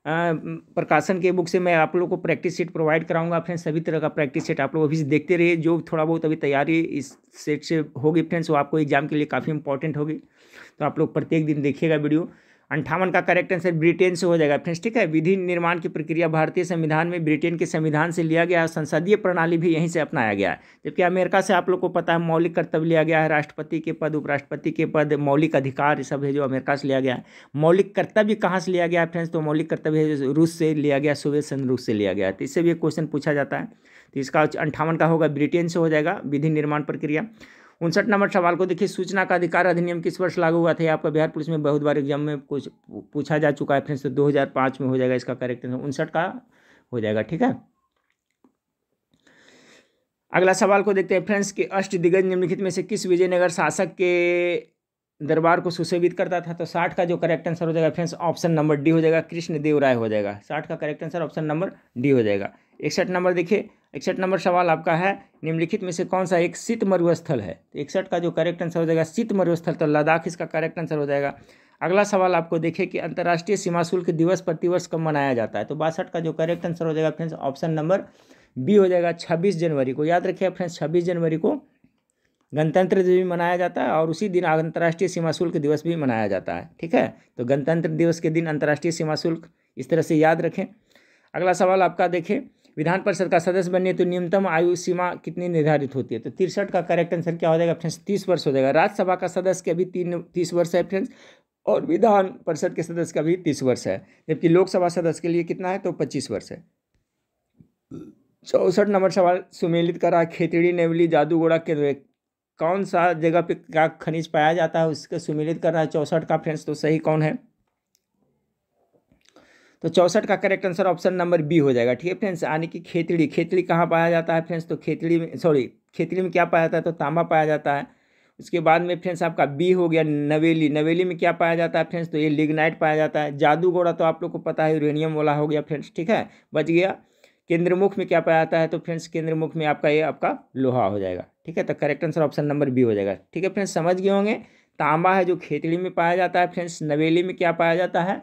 S1: प्रकाशन के बुक से मैं आप लोगों को प्रैक्टिस सेट प्रोवाइड कराऊंगा फ्रेंड्स सभी तरह का प्रैक्टिस सेट आप लोग अभी देखते रहिए जो थोड़ा बहुत अभी तैयारी इस सेट से होगी फ्रेंड्स वो आपको एग्जाम के लिए काफ़ी इंपॉर्टेंट होगी तो आप लोग प्रत्येक दिन देखिएगा वीडियो अंठावन का करेक्ट आंसर ब्रिटेन से हो जाएगा फ्रेंड्स ठीक है विधि निर्माण की प्रक्रिया भारतीय संविधान में ब्रिटेन के संविधान से लिया गया संसदीय प्रणाली भी यहीं से अपनाया गया है जबकि अमेरिका से आप लोग को पता है मौलिक कर्तव्य लिया गया है राष्ट्रपति के पद उपराष्ट्रपति के पद मौलिक अधिकार ये सब है जो अमेरिका से लिया गया है मौलिक कर्तव्य कहाँ से लिया गया है फ्रेंड्स तो मौलिक कर्तव्य है रूस से लिया गया सोवियत संघ रूस से लिया गया तो इससे भी एक क्वेश्चन पूछा जाता है तो इसका अंठावन का होगा ब्रिटेन से हो जाएगा विधि निर्माण प्रक्रिया उनसठ नंबर सवाल को देखिए सूचना का अधिकार अधिनियम किस वर्ष लागू हुआ था आपका बिहार पुलिस में बहुत बार एग्जाम में कुछ पूछा जा चुका है फ्रेंड्स तो 2005 में हो जाएगा इसका करेक्ट आंसर उनसठ का हो जाएगा ठीक है अगला सवाल को देखते हैं फ्रेंड्स के अष्ट दिग्गज निम्नलिखित में से किस विजयनगर शासक के दरबार को सुशोभित करता था तो साठ का जो करेक्ट आंसर हो जाएगा फ्रेंड्स ऑप्शन नंबर डी हो जाएगा कृष्णदेव राय हो जाएगा साठ का correct answer option number D हो जाएगा इकसठ नंबर देखिए इकसठ नंबर सवाल आपका है निम्नलिखित में से कौन सा एक शीत मरुस्थल है तो इकसठ का जो करेक्ट आंसर हो जाएगा शीत मरुस्थल तो लद्दाख इसका करेक्ट आंसर हो जाएगा अगला सवाल आपको देखिए कि अंतर्राष्ट्रीय सीमा शुल्क दिवस प्रतिवर्ष कब मनाया जाता है तो बासठ का जो करेक्ट आंसर हो जाएगा फ्रेंड्स ऑप्शन नंबर बी हो जाएगा छब्बीस जनवरी को याद रखिए फ्रेंड्स छब्बीस जनवरी को गणतंत्र दिवस भी मनाया जाता है और उसी दिन अंतर्राष्ट्रीय सीमा शुल्क दिवस भी मनाया जाता है ठीक है तो गणतंत्र दिवस के दिन अंतर्राष्ट्रीय सीमा शुल्क इस तरह से याद रखें अगला सवाल आपका देखें विधान परिषद का सदस्य बनने तो न्यूनतम आयु सीमा कितनी निर्धारित होती है तो तिरसठ का करेक्ट आंसर क्या हो जाएगा फ्रेंड्स तीस वर्ष हो जाएगा राज्यसभा का सदस्य के भी तीन तीस वर्ष है फ्रेंड्स और विधान परिषद के सदस्य का भी तीस वर्ष है जबकि लोकसभा सदस्य के लिए कितना है तो पच्चीस वर्ष है चौसठ नंबर सवाल सुमेलित करा खेतड़ी नेवली जादूगोड़ा के कौन सा जगह पे क्या खनिज पाया जाता है उसके सुमिलित करना है चौसठ का फ्रेंड्स तो सही कौन है तो चौसठ का correct answer option number B हो जाएगा ठीक है फ्रेंड्स यानी कि खेतड़ी खेतड़ी कहाँ पाया जाता है फ्रेंड्स तो खेतड़ी में सॉरी खेतड़ी में क्या पाया जाता है तो तांबा पाया जाता है उसके बाद में फ्रेंड्स आपका बी हो गया नवेली नवेली में क्या पाया जाता है फ्रेंड्स तो ये लिग्नाइट पाया जाता है जादू घोड़ा तो आप लोग को पता है यूरेनियम वाला हो गया फ्रेंड्स ठीक है बच गया केंद्र मुख में क्या पाया जाता है तो फ्रेंड्स केंद्र मुख में आपका ये आपका लोहा हो जाएगा ठीक है तो correct answer option number B हो जाएगा ठीक है फ्रेंड्स समझ गए होंगे तांबा है जो खेतड़ी में पाया जाता है फ्रेंड्स नवेली में क्या पाया जाता है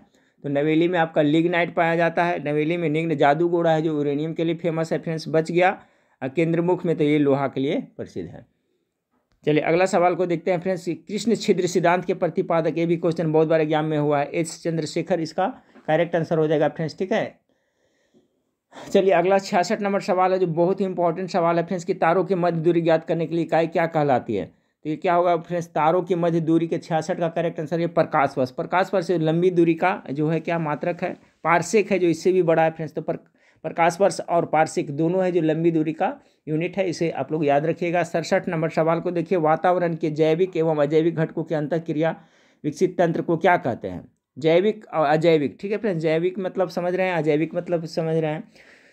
S1: तो नवेली में आपका लिग्नाइट पाया जाता है नवेली में निग्न जादूगोड़ा है जो यूरेनियम के लिए फेमस है फ्रेंड्स बच गया और केंद्रमुख में तो ये लोहा के लिए प्रसिद्ध है चलिए अगला सवाल को देखते हैं फ्रेंड्स कृष्ण छिद्र सिद्धांत के प्रतिपादक ये भी क्वेश्चन बहुत बार एग्जाम में हुआ है एच चंद्रशेखर इसका करेक्ट आंसर हो जाएगा फ्रेंड्स ठीक है चलिए अगला छियासठ नंबर सवाल है जो बहुत ही इंपॉर्टेंट सवाल है फ्रेंड्स कि तारों की मध्य दूरी ज्ञात करने के लिए इकाई क्या कहलाती है तो ये क्या होगा फ्रेंड्स तारों की मध्य दूरी के छियासठ का करेक्ट आंसर ये प्रकाश वर्ष प्रकाश वर्ष लंबी दूरी का जो है क्या मात्रक है पार्सिक है जो इससे भी बड़ा है फ्रेंड्स तो पर, प्रकाश वर्ष और पार्सिक दोनों है जो लंबी दूरी का यूनिट है इसे आप लोग याद रखिएगा सड़सठ नंबर सवाल को देखिए वातावरण के जैविक एवं अजैविक घटकों के अंतर क्रिया विकसित तंत्र को क्या कहते हैं जैविक और अजैविक ठीक है फ्रेंड जैविक मतलब समझ रहे हैं अजैविक मतलब समझ रहे हैं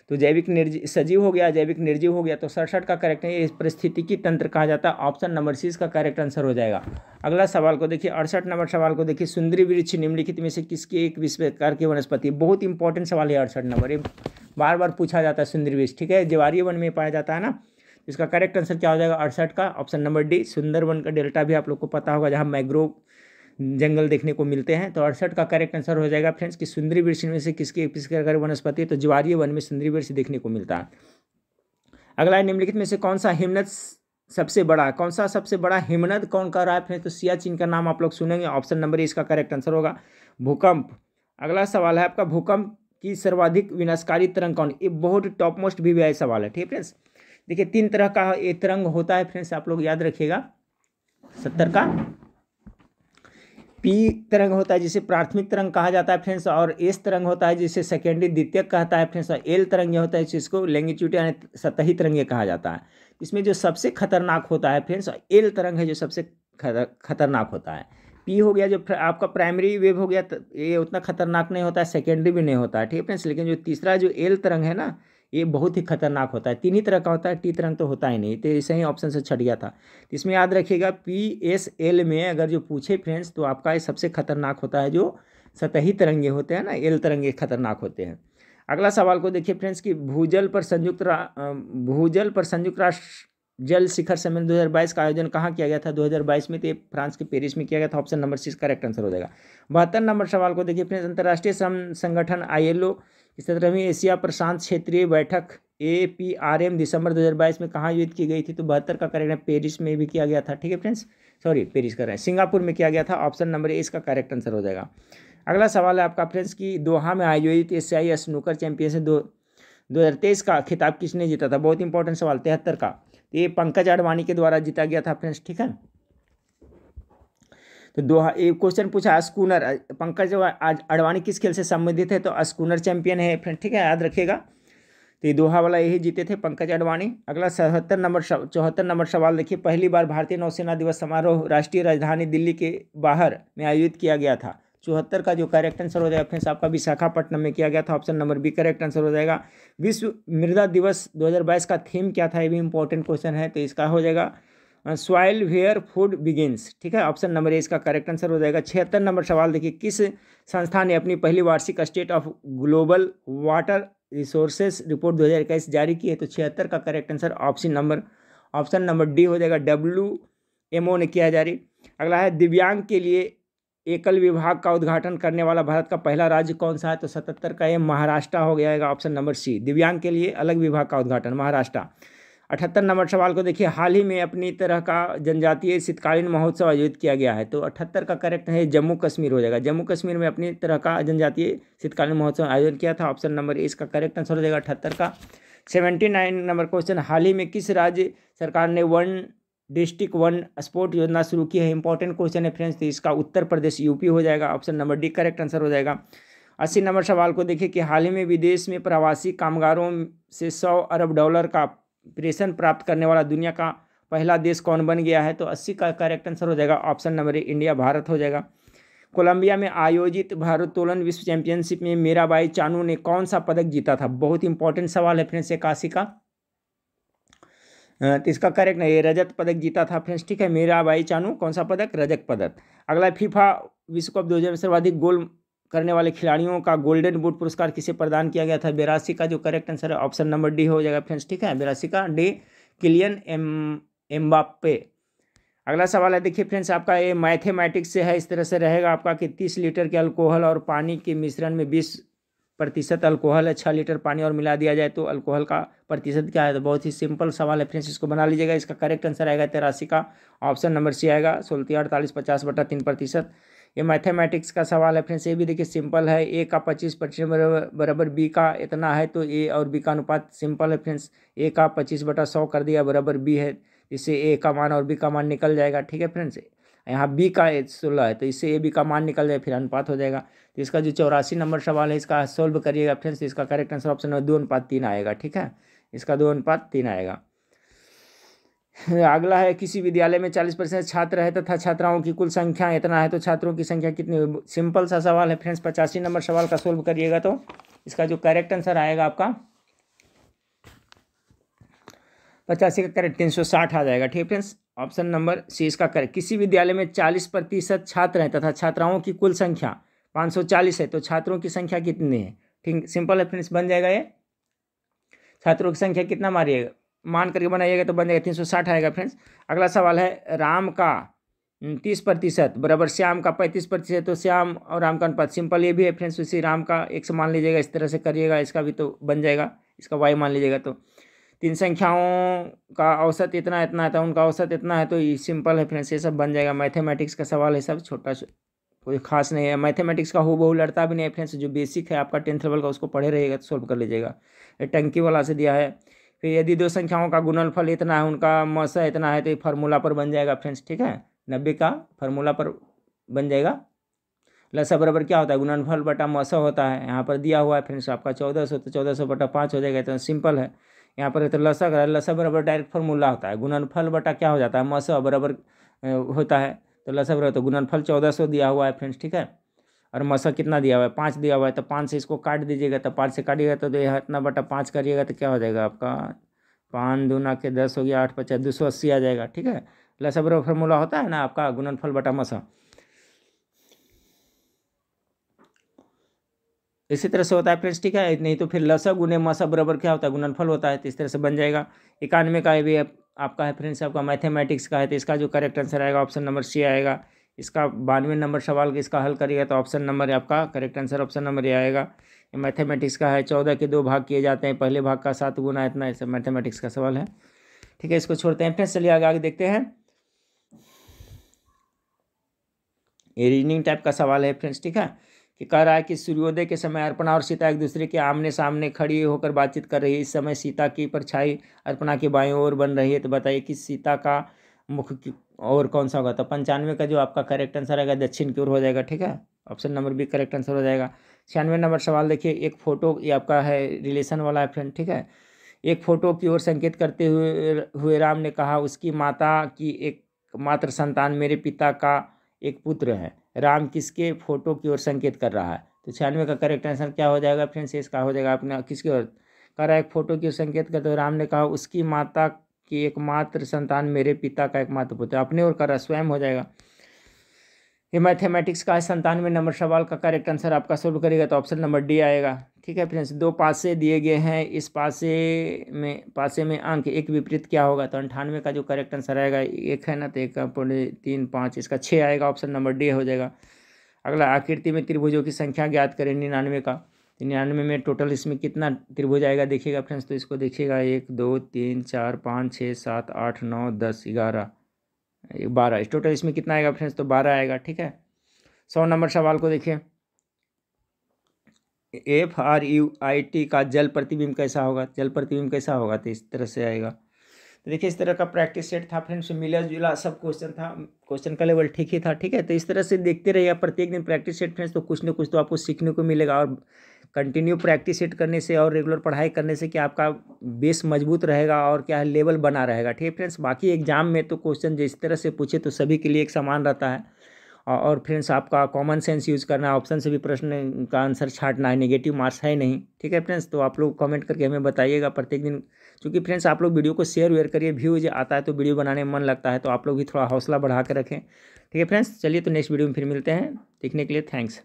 S1: तो जैविक निर्जीव सजीव हो गया जैविक निर्जीव हो गया तो सड़सठ का करेक्ट है इस की तंत्र कहा जाता है ऑप्शन नंबर सी इसका करेक्ट आंसर हो जाएगा अगला सवाल को देखिए अड़सठ नंबर सवाल को देखिए सुंदरी वृक्ष निम्नलिखित में से किसके एक विश्व प्रकार की वनस्पति बहुत इंपॉर्टेंट सवाल है अड़सठ नंबर ये बार बार पूछा जाता है सुंदरी वृक्ष ठीक है जवारी वन में पाया जाता है ना इसका करेक्ट आंसर क्या हो जाएगा अड़सठ का ऑप्शन नंबर डी वन का डेल्टा भी आप लोग को पता होगा जहाँ मैग्रोव जंगल देखने को मिलते हैं तो अड़सठ का करेक्ट आंसर हो जाएगा फ्रेंड्स कि सुंदरी वृक्ष में से किसके किसके अगर वनस्पति है तो ज्वारीय वन में सुंदरी वृक्ष देखने को मिलता है अगला निम्नलिखित में से कौन सा हिमनद सबसे बड़ा कौन सा सबसे बड़ा हिमनद कौन कर रहा है फ्रेंड्स तो सियाचिन का नाम आप लोग सुनेंगे ऑप्शन नंबर इसका करेक्ट आंसर होगा भूकंप अगला सवाल है आपका भूकंप की सर्वाधिक विनाशकारी तरंग कौन ये बहुत टॉप मोस्ट भी वी सवाल है ठीक है फ्रेंड्स देखिए तीन तरह का ये तरंग होता है फ्रेंड्स आप लोग याद रखिएगा सत्तर का पी तरंग होता है जिसे प्राथमिक तरंग कहा जाता है फ्रेंड्स और एस तरंग होता है जिसे सेकेंडरी द्वितीय कहता है फ्रेंड्स और एल तरंग होता है जिसको लैंगिट्यूड यानी सतही तरंगे कहा जाता है इसमें जो सबसे खतरनाक होता है फ्रेंड्स और एल तरंग है जो सबसे खतरनाक होता है पी हो गया जो आपका प्राइमरी वेव हो गया ये उतना खतरनाक नहीं होता है सेकेंडरी भी नहीं होता है ठीक है फ्रेंड्स लेकिन जो तीसरा जो एल तरंग है ना ये बहुत ही खतरनाक होता है तीन ही तरह का होता है टी तरंग तो होता ही नहीं तो ऐसे ही ऑप्शन से छट गया था तो इसमें याद रखिएगा पी एस एल में अगर जो पूछे फ्रेंड्स तो आपका ये सबसे खतरनाक होता है जो सतही तरंगे होते हैं ना एल तरंगे खतरनाक होते हैं अगला सवाल को देखिए फ्रेंड्स कि भूजल पर संयुक्त भूजल पर संयुक्त राष्ट्र जल शिखर सम्मेलन 2022 का आयोजन कहाँ किया गया था 2022 में तो फ्रांस के पेरिस में किया गया था option number six correct answer हो जाएगा बहत्तर नंबर सवाल को देखिए फ्रेंड्स अंतर्राष्ट्रीय श्रम संगठन आईएलओ इस सत्रहवीं एशिया प्रशांत क्षेत्रीय बैठक ए पी आर एम दिसंबर 2022 में कहाँ आयोजित की गई थी तो बहत्तर का करेक्ट है पेरिस में भी किया गया था ठीक है फ्रेंड्स सॉरी पेरिस कर रहे हैं सिंगापुर में किया गया था ऑप्शन नंबर ए इसका करेक्ट आंसर हो जाएगा अगला सवाल है आपका फ्रेंड्स कि दोहा में आयोजित एशियाई स्नूकर चैंपियनशिप दो दो हज़ार तेईस का खिताब किसने जीता था बहुत इंपॉर्टेंट सवाल तिहत्तर का तो ये पंकज आडवाणी के द्वारा जीता गया था फ्रेंड्स ठीक है तो दो क्वेश्चन पूछा स्कूनर पंकज आज अडवाणी किस खेल से संबंधित है तो स्कूनर चैंपियन है फ्रेंड ठीक है याद रखेगा तो ये दोहा वाला यही जीते थे पंकज अडवाणी अगला सतहत्तर नंबर चौहत्तर नंबर सवाल देखिए पहली बार भारतीय नौसेना दिवस समारोह राष्ट्रीय राजधानी दिल्ली के बाहर में आयोजित किया गया था चौहत्तर का जो करेक्ट आंसर हो जाएगा फ्रेंड्स आपका विशाखापट्टनम में किया गया था option number B correct answer हो जाएगा विश्व मृदा दिवस 2022 का थीम क्या था ये भी इंपॉर्टेंट क्वेश्चन है तो इसका हो जाएगा सॉइल वेयर फूड बिगिंस ठीक है ऑप्शन नंबर ए इसका करेक्ट आंसर हो जाएगा छिहत्तर नंबर सवाल देखिए किस संस्था ने अपनी पहली वार्षिक state of global water resources report 2021 जारी की है तो छिहत्तर का correct answer option number option number D हो जाएगा डब्ल्यू ओ ने किया जारी अगला है दिव्यांग के लिए एकल विभाग का उद्घाटन करने वाला भारत का पहला राज्य कौन सा है तो सतहत्तर का ये महाराष्ट्र हो गया है ऑप्शन नंबर सी दिव्यांग के लिए अलग विभाग का उद्घाटन महाराष्ट्र अठहत्तर नंबर सवाल को देखिए हाल ही में अपनी तरह का जनजातीय शीतकालीन महोत्सव आयोजित किया गया है तो अठहत्तर का करेक्ट है जम्मू कश्मीर हो जाएगा जम्मू कश्मीर में अपनी तरह का जनजातीय शीतकालीन महोत्सव आयोजन किया था ऑप्शन नंबर ए इसका करेक्ट आंसर हो जाएगा अठहत्तर का सेवेंटी नाइन नंबर क्वेश्चन हाल ही में किस राज्य सरकार ने वन डिस्ट्रिक्ट वन स्पोर्ट योजना शुरू की है इंपॉर्टेंट क्वेश्चन है फ्रेंड्स तो इसका उत्तर प्रदेश यूपी हो जाएगा option number D correct answer हो जाएगा अस्सी नंबर सवाल को देखिए कि हाल ही में विदेश में प्रवासी कामगारों से सौ अरब डॉलर का प्रेशन प्राप्त करने वाला दुनिया का पहला देश कौन बन गया है तो 80 का करेक्ट आंसर हो जाएगा option number A India Bharat हो जाएगा कोलंबिया में आयोजित भारोत्तोलन विश्व चैंपियनशिप में मीराबाई चानू ने कौन सा पदक जीता था बहुत इंपॉर्टेंट सवाल है फ्रेंड्स काशी का तो इसका करेक्ट नहीं रजत पदक जीता था फ्रेंड्स ठीक है मीराबाई चानू कौन सा पदक रजत पदक अगला फीफा विश्व कप दो सर्वाधिक गोल करने वाले खिलाड़ियों का गोल्डन बूट पुरस्कार किसे प्रदान किया गया था बेरासी का जो करेक्ट आंसर है ऑप्शन नंबर डी हो जाएगा फ्रेंड्स ठीक है बेरासी का डी किलियन एम एम्बापे अगला सवाल है देखिए फ्रेंड्स आपका ये मैथेमेटिक्स से है इस तरह से रहेगा आपका कि तीस लीटर के अल्कोहल और पानी के मिश्रण में बीस प्रतिशत अल्कोहल है छः लीटर पानी और मिला दिया जाए तो अल्कोहल का प्रतिशत क्या है तो बहुत ही सिंपल सवाल है फ्रेंड्स इसको बना लीजिएगा इसका करेक्ट आंसर आएगा तेरासी का ऑप्शन नंबर सी आएगा सोलती अड़तालीस पचास बटा तीन प्रतिशत ये मैथमेटिक्स का सवाल है फ्रेंड्स ये भी देखिए सिंपल है ए का पच्चीस परसेंट बराबर बी का इतना है तो ए और बी का अनुपात सिंपल है फ्रेंड्स ए का पच्चीस बटा सौ कर दिया बराबर बी है इससे ए का मान और बी का मान निकल जाएगा ठीक है फ्रेंड्स यहाँ बी का सोलह है तो इससे ए बी का मान निकल जाए फिर अनुपात हो जाएगा तो इसका जो चौरासी नंबर सवाल है इसका सोल्व करिएगा फ्रेंड्स इसका करेक्ट आंसर ऑप्शन नंबर दो अनुपात तीन आएगा ठीक है इसका दो अनुपात तीन आएगा अगला है किसी विद्यालय में चालीस परसेंट छात्र है तथा छात्राओं की कुल संख्या इतना है तो छात्रों की संख्या कितनी सिंपल सा सवाल है फ्रेंड्स पचासी नंबर सवाल का सोल्व करिएगा तो इसका जो करेक्ट आंसर आएगा आपका पचासी का करेक्ट तीन सौ साठ आ जाएगा ठीक है फ्रेंड्स ऑप्शन नंबर सी इसका करेक्ट किसी विद्यालय में चालीस प्रतिशत छात्र हैं तथा छात्राओं की कुल संख्या पाँच सौ चालीस है तो छात्रों की संख्या कितनी है ठीक सिंपल है फ्रेंड्स बन जाएगा ये छात्रों की संख्या कितना मारिएगा मान करके बनाइएगा तो बन जाएगा तीन सौ साठ आएगा फ्रेंड्स अगला सवाल है राम का तीस प्रतिशत बराबर श्याम का पैंतीस प्रतिशत तो श्याम और राम का अनुपात सिंपल ये भी है फ्रेंड्स उसी तो राम का एक से मान लीजिएगा इस तरह से करिएगा इसका भी तो बन जाएगा इसका वाई मान लीजिएगा तो तीन संख्याओं का औसत इतना इतना है तो उनका औसत इतना है तो ये सिंपल है फ्रेंड्स ये सब बन जाएगा मैथेमेटिक्स का सवाल है सब छोटा कोई खास नहीं है मैथेमेटिक्स का हो बहु लड़ता भी नहीं है फ्रेंड्स जो बेसिक है आपका टेंथ लेवल का उसको पढ़े रहेगा तो सॉल्व कर लीजिएगा टंकी वाला से दिया है फिर यदि दो संख्याओं का गुणनफल इतना है उनका मसा इतना है तो ये फार्मूला पर बन जाएगा फ्रेंड्स ठीक है नब्बे का फार्मूला पर बन जाएगा लसा बराबर क्या होता है गुणनफल बटा मसा होता है यहाँ पर दिया हुआ है फ्रेंड्स आपका चौदह सौ तो चौदह सौ बटा पाँच हो जाएगा तो सिंपल है यहाँ पर तो लसा करा लसा बराबर डायरेक्ट फार्मूला होता है गुणनफल बटा क्या हो जाता है मसा बराबर होता है तो लसा बराबर तो गुणनफल चौदह सौ दिया हुआ है फ्रेंड्स ठीक है और मसा कितना दिया हुआ है पाँच दिया हुआ है तो पाँच से इसको काट दीजिएगा तो पाँच से काटिएगा तो यह इतना बटा पाँच करिएगा तो क्या हो जाएगा आपका पाँच दूना के दस हो गया आठ पचास दो सौ अस्सी आ जाएगा ठीक है लसबर फॉर्मूला होता है ना आपका गुणनफल बटा मसा इसी तरह से होता है फ्रेंड्स ठीक है नहीं तो फिर लस गुने मसा बराबर क्या होता है गुणनफल होता है तो इस तरह से बन जाएगा इक्यानवे का भी आपका है फ्रेंड्स आपका मैथमेटिक्स का है तो इसका जो करेक्ट आंसर आएगा ऑप्शन नंबर सी आएगा इसका बानवे नंबर सवाल किसका हल करिएगा तो ऑप्शन नंबर आपका करेक्ट आंसर ऑप्शन नंबर ये आएगा मैथमेटिक्स का है चौदह के दो भाग किए जाते हैं पहले भाग का सात गुना इतना ऐसा मैथमेटिक्स का सवाल है ठीक है इसको छोड़ते हैं फ्रेंड्स चलिए आगे आगे देखते हैं ये रीजनिंग टाइप का सवाल है फ्रेंड्स ठीक है कि कह रहा है कि सूर्योदय के समय अर्पणा और सीता एक दूसरे के आमने सामने खड़ी होकर बातचीत कर रही है इस समय सीता की परछाई अर्पणा के बाएं ओर बन रही है तो बताइए कि सीता का मुख और कौन सा होगा तो पंचानवे का जो आपका करेक्ट आंसर आएगा दक्षिण की ओर हो जाएगा ठीक है option number B correct answer हो जाएगा छियानवे नंबर सवाल देखिए एक फ़ोटो ये आपका है रिलेशन वाला है फ्रेंड ठीक है एक फ़ोटो की ओर संकेत करते हुए हुए राम ने कहा उसकी माता की एक मात्र संतान मेरे पिता का एक पुत्र है राम किसके फ़ोटो की ओर संकेत कर रहा है तो छियानवे का करेक्ट आंसर क्या हो जाएगा फ्रेंड्स इसका हो जाएगा आपने किसकी ओर कर रहा है एक फ़ोटो की ओर संकेत करते हुए राम ने कहा उसकी माता कि एकमात्र संतान मेरे पिता का एकमात्र पुत्र अपने और कर स्वयं हो जाएगा ये मैथमेटिक्स का है संतानवे नंबर सवाल का करेक्ट आंसर आपका सोल्व करेगा तो ऑप्शन नंबर डी आएगा ठीक है फ्रेंड्स दो पासे दिए गए हैं इस पासे में पासे में अंक एक विपरीत क्या होगा तो अंठानवे का जो करेक्ट आंसर आएगा एक है ना तो एक पौने तीन पाँच इसका छः आएगा ऑप्शन नंबर डी हो जाएगा अगला आकृति में त्रिभुजों की संख्या ज्ञात करें निन्यानवे का तो निन्यानवे में टोटल इसमें कितना त्रिभुज आएगा देखिएगा फ्रेंड्स तो इसको देखिएगा एक दो तीन चार पाँच छः सात आठ नौ दस ग्यारह बारह इस टोटल इसमें कितना आएगा फ्रेंड्स तो बारह आएगा ठीक है सौ नंबर सवाल को देखिए F R U I T का जल प्रतिबिंब कैसा होगा जल प्रतिबिंब कैसा होगा तो इस तरह से आएगा तो देखिए इस तरह का प्रैक्टिस सेट था फ्रेंड्स मिला जुला सब क्वेश्चन था क्वेश्चन का लेवल ठीक ही था ठीक है तो इस तरह से देखते रहिए प्रत्येक दिन प्रैक्टिस सेट फ्रेंड्स तो कुछ ना कुछ तो आपको सीखने को मिलेगा और कंटिन्यू प्रैक्टिस सेट करने से और रेगुलर पढ़ाई करने से क्या आपका बेस मजबूत रहेगा और क्या है लेवल बना रहेगा ठीक है फ्रेंड्स बाकी एग्जाम में तो क्वेश्चन जिस तरह से पूछे तो सभी के लिए एक समान रहता है और फ्रेंड्स आपका कॉमन सेंस यूज़ करना है ऑप्शन से भी प्रश्न का आंसर छाटना है नेगेटिव मार्क्स है नहीं ठीक है फ्रेंड्स तो आप लोग कमेंट करके हमें बताइएगा प्रत्येक दिन क्योंकि फ्रेंड्स आप लोग वीडियो को शेयर वेयर करिए व्यूज आता है तो वीडियो बनाने में मन लगता है तो आप लोग भी थोड़ा हौसला बढ़ा के रखें ठीक है फ्रेंड्स चलिए तो नेक्स्ट वीडियो में फिर मिलते हैं देखने के लिए थैंक्स